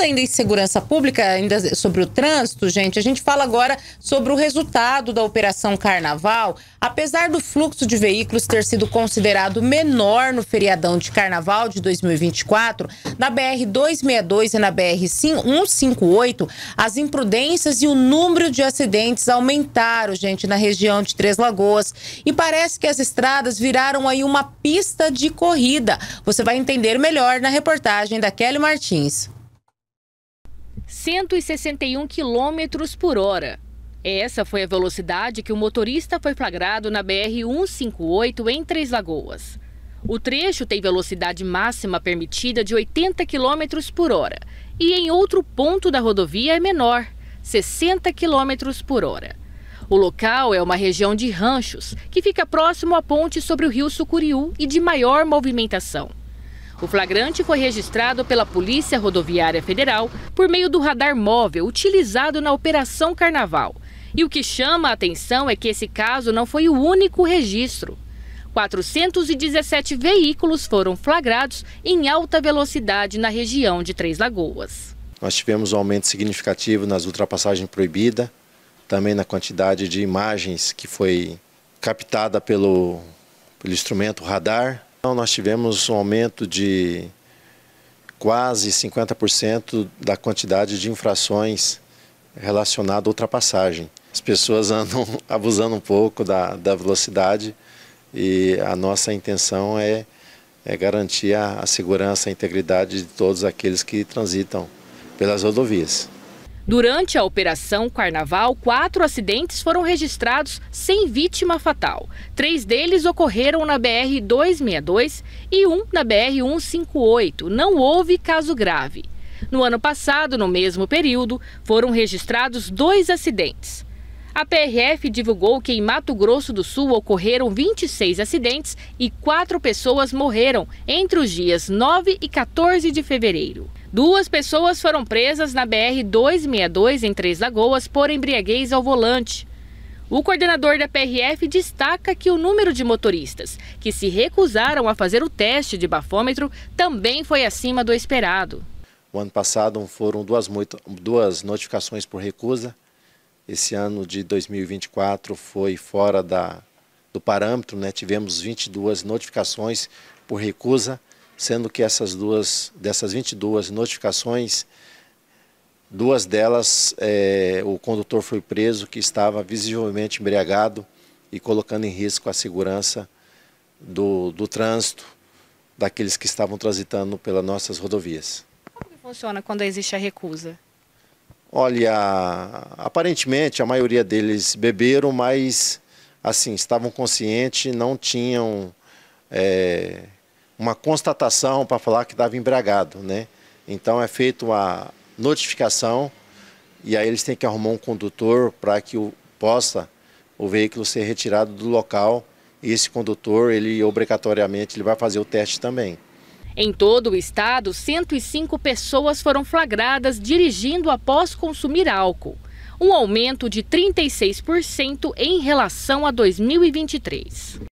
Falando ainda em segurança pública, ainda sobre o trânsito, gente, a gente fala agora sobre o resultado da Operação Carnaval. Apesar do fluxo de veículos ter sido considerado menor no feriadão de Carnaval de 2024, na BR-262 e na BR-158, as imprudências e o número de acidentes aumentaram, gente, na região de Três Lagoas. E parece que as estradas viraram aí uma pista de corrida. Você vai entender melhor na reportagem da Kelly Martins. 161 km por hora. Essa foi a velocidade que o motorista foi flagrado na BR-158 em Três Lagoas. O trecho tem velocidade máxima permitida de 80 km por hora e em outro ponto da rodovia é menor, 60 km por hora. O local é uma região de ranchos que fica próximo à ponte sobre o rio Sucuriú e de maior movimentação. O flagrante foi registrado pela Polícia Rodoviária Federal por meio do radar móvel utilizado na Operação Carnaval. E o que chama a atenção é que esse caso não foi o único registro. 417 veículos foram flagrados em alta velocidade na região de Três Lagoas. Nós tivemos um aumento significativo nas ultrapassagens proibidas, também na quantidade de imagens que foi captada pelo, pelo instrumento radar. Então, nós tivemos um aumento de quase 50% da quantidade de infrações relacionadas à ultrapassagem. As pessoas andam abusando um pouco da, da velocidade e a nossa intenção é, é garantir a, a segurança e a integridade de todos aqueles que transitam pelas rodovias. Durante a Operação Carnaval, quatro acidentes foram registrados sem vítima fatal. Três deles ocorreram na BR-262 e um na BR-158. Não houve caso grave. No ano passado, no mesmo período, foram registrados dois acidentes. A PRF divulgou que em Mato Grosso do Sul ocorreram 26 acidentes e quatro pessoas morreram entre os dias 9 e 14 de fevereiro. Duas pessoas foram presas na BR-262 em Três Lagoas por embriaguez ao volante. O coordenador da PRF destaca que o número de motoristas que se recusaram a fazer o teste de bafômetro também foi acima do esperado. O ano passado foram duas, duas notificações por recusa. Esse ano de 2024 foi fora da, do parâmetro, né? tivemos 22 notificações por recusa sendo que essas duas, dessas 22 notificações, duas delas é, o condutor foi preso que estava visivelmente embriagado e colocando em risco a segurança do, do trânsito daqueles que estavam transitando pelas nossas rodovias. Como funciona quando existe a recusa? Olha, aparentemente a maioria deles beberam, mas assim estavam conscientes, não tinham é, uma constatação para falar que estava embriagado, né? Então é feita uma notificação e aí eles têm que arrumar um condutor para que o, possa o veículo ser retirado do local e esse condutor, ele obrigatoriamente, ele vai fazer o teste também. Em todo o estado, 105 pessoas foram flagradas dirigindo após consumir álcool, um aumento de 36% em relação a 2023.